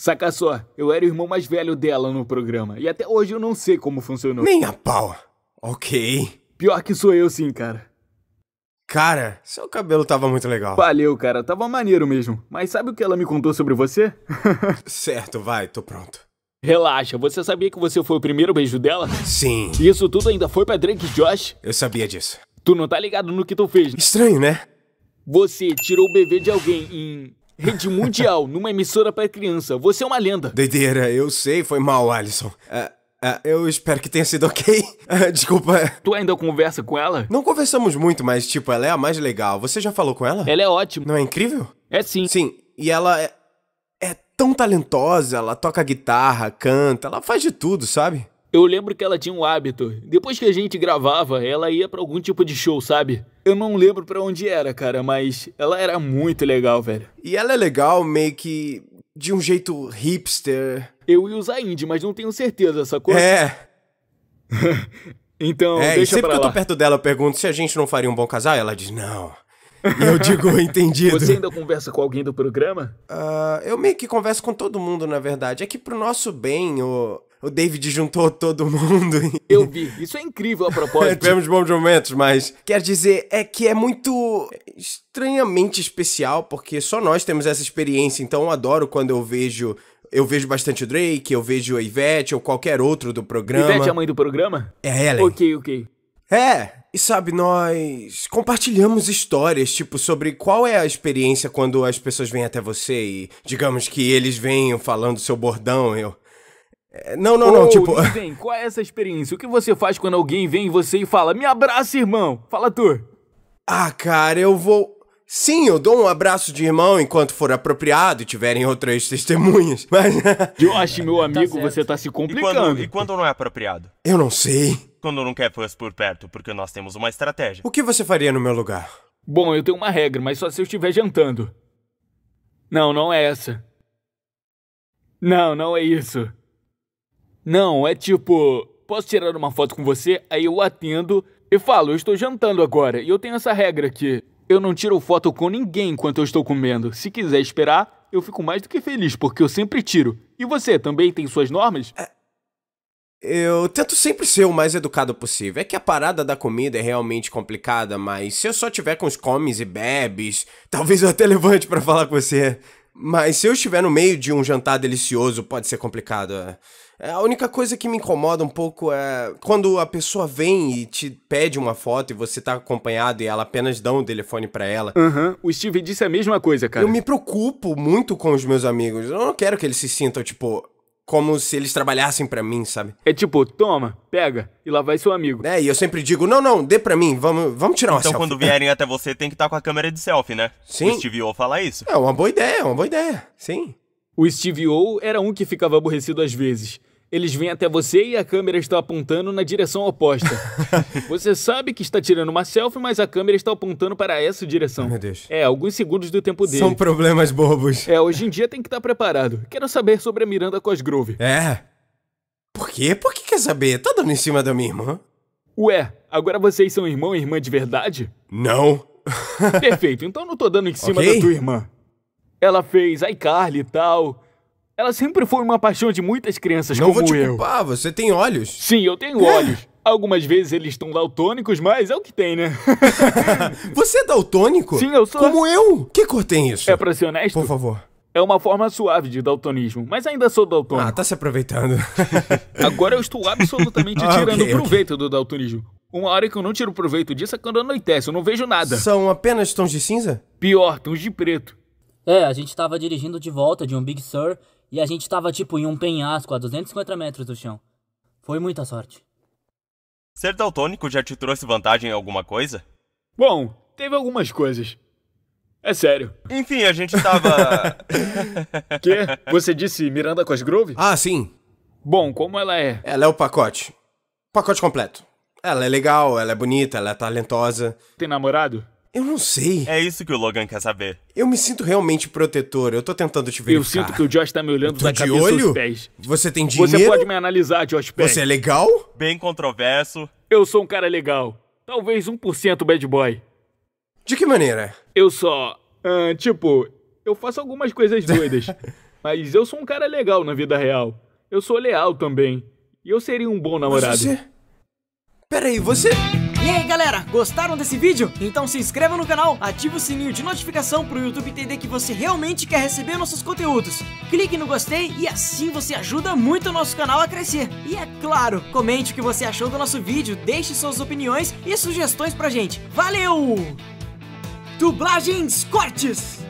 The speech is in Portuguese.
Saca só, eu era o irmão mais velho dela no programa, e até hoje eu não sei como funcionou. Nem a pau. Ok. Pior que sou eu sim, cara. Cara, seu cabelo tava muito legal. Valeu, cara, tava maneiro mesmo. Mas sabe o que ela me contou sobre você? certo, vai, tô pronto. Relaxa, você sabia que você foi o primeiro beijo dela? Sim. E isso tudo ainda foi pra Drake Josh? Eu sabia disso. Tu não tá ligado no que tu fez? Estranho, né? Você tirou o bebê de alguém em Rede mundial, numa emissora para criança. Você é uma lenda. Doideira, eu sei, foi mal, Alisson. É, é, eu espero que tenha sido ok. É, desculpa. Tu ainda conversa com ela? Não conversamos muito, mas, tipo, ela é a mais legal. Você já falou com ela? Ela é ótima. Não é incrível? É sim. Sim, e ela é, é tão talentosa. Ela toca guitarra, canta, ela faz de tudo, sabe? Eu lembro que ela tinha um hábito. Depois que a gente gravava, ela ia para algum tipo de show, sabe? Eu não lembro para onde era, cara, mas ela era muito legal, velho. E ela é legal meio que de um jeito hipster. Eu ia usar indie, mas não tenho certeza, coisa. É. então, é, deixa e sempre pra que lá. eu tô perto dela, eu pergunto se a gente não faria um bom casal, ela diz não. E eu digo, entendido. Você ainda conversa com alguém do programa? Uh, eu meio que converso com todo mundo, na verdade. É que pro nosso bem, o o David juntou todo mundo. E... Eu vi, isso é incrível a propósito. Tivemos bons momentos, mas quer dizer, é que é muito estranhamente especial, porque só nós temos essa experiência, então eu adoro quando eu vejo eu vejo bastante o Drake, eu vejo a Ivete ou qualquer outro do programa. Ivete é a mãe do programa? É ela. Ok, ok. É, e sabe, nós compartilhamos histórias, tipo, sobre qual é a experiência quando as pessoas vêm até você e, digamos que eles venham falando seu bordão, eu. É, não, não, não, oh, tipo. vem. qual é essa experiência? O que você faz quando alguém vem em você e fala, me abraça, irmão? Fala tu. Ah, cara, eu vou. Sim, eu dou um abraço de irmão enquanto for apropriado e tiverem outras testemunhas, mas... Josh, meu tá amigo, tá você tá se complicando. E quando, e quando, não é apropriado? Eu não sei. Quando não quer pessoas por perto, porque nós temos uma estratégia. O que você faria no meu lugar? Bom, eu tenho uma regra, mas só se eu estiver jantando. Não, não é essa. Não, não é isso. Não, é tipo, posso tirar uma foto com você? Aí eu atendo e falo, eu estou jantando agora. E eu tenho essa regra aqui. Eu não tiro foto com ninguém enquanto eu estou comendo. Se quiser esperar, eu fico mais do que feliz, porque eu sempre tiro. E você também tem suas normas? É... Eu tento sempre ser o mais educado possível. É que a parada da comida é realmente complicada, mas se eu só tiver com os comes e bebes, talvez eu até levante para falar com você. Mas se eu estiver no meio de um jantar delicioso, pode ser complicado. É. é. A única coisa que me incomoda um pouco é quando a pessoa vem e te pede uma foto e você tá acompanhado e ela apenas dá um telefone para ela. Aham, uhum. o Steve disse a mesma coisa, cara. Eu me preocupo muito com os meus amigos. Eu não quero que eles se sintam, tipo, como se eles trabalhassem para mim, sabe? É tipo, toma, pega, e lá vai seu amigo. É, e eu sempre digo, não, não, dê pra mim, vamos, vamos tirar uma então, selfie. Então quando vierem até você, tem que estar tá com a câmera de selfie, né? Sim. O Steve O fala isso. É uma boa ideia, é uma boa ideia, sim. O Steve O era um que ficava aborrecido às vezes eles vêm até você e a câmera está apontando na direção oposta. você sabe que está tirando uma selfie, mas a câmera está apontando para essa direção. Meu Deus. É, alguns segundos do tempo dele. São problemas bobos. É, hoje em dia tem que estar preparado. Quero saber sobre a Miranda Cosgrove. É. Por quê? Por que quer saber? Tá dando em cima da minha irmã? Ué, agora vocês são irmão e irmã de verdade? Não. Perfeito, então não tô dando em cima okay. da tua irmã. Ela fez iCarly e tal. Ela sempre foi uma paixão de muitas crianças Não como eu. Não vou te eu. culpar, você tem olhos. Sim, eu tenho é? olhos. Algumas vezes eles estão daltônicos, mas é o que tem, né? você é daltônico? Sim, eu sou. Como eu? Que cor tem isso? É pra ser honesto? Por favor. É uma forma suave de daltonismo, mas ainda sou daltônico. Ah, tá se aproveitando. Agora eu estou absolutamente ah, tirando okay, proveito okay. do daltonismo. Uma hora que eu não tiro proveito disso é quando anoitece, eu não vejo nada. São apenas tons de cinza? Pior, tons de preto. É, a gente estava dirigindo de volta de um Big Sur e a gente tava tipo em um penhasco a 250 metros do chão. Foi muita sorte. Ser daltônico já te trouxe vantagem em alguma coisa? Bom, teve algumas coisas. É sério. Enfim, a gente tava. Quê? Você disse Miranda Cosgrove? Ah, sim. Bom, como ela é? Ela é o pacote. Pacote completo. Ela é legal, ela é bonita, ela é talentosa. Tem namorado? Eu não sei. É isso que o Logan quer saber. Eu me sinto realmente protetor. Eu tô tentando te ver. Eu sinto que o Josh tá me olhando da cabeça olho? aos pés. Você tem dinheiro? Você pode me analisar, Josh Pérez. Você é legal? Bem controverso. Eu sou um cara legal. Talvez 1% bad boy. De que maneira? Eu só... Uh, tipo, eu faço algumas coisas doidas. mas eu sou um cara legal na vida real. Eu sou leal também. E eu seria um bom namorado. Mas você... Peraí, você... E aí galera, gostaram desse vídeo? Então se inscreva no canal, ative o sininho de notificação para o YouTube entender que você realmente quer receber nossos conteúdos. Clique no gostei e assim você ajuda muito o nosso canal a crescer. E é claro, comente o que você achou do nosso vídeo, deixe suas opiniões e sugestões pra gente. Valeu! Dublagens Cortes!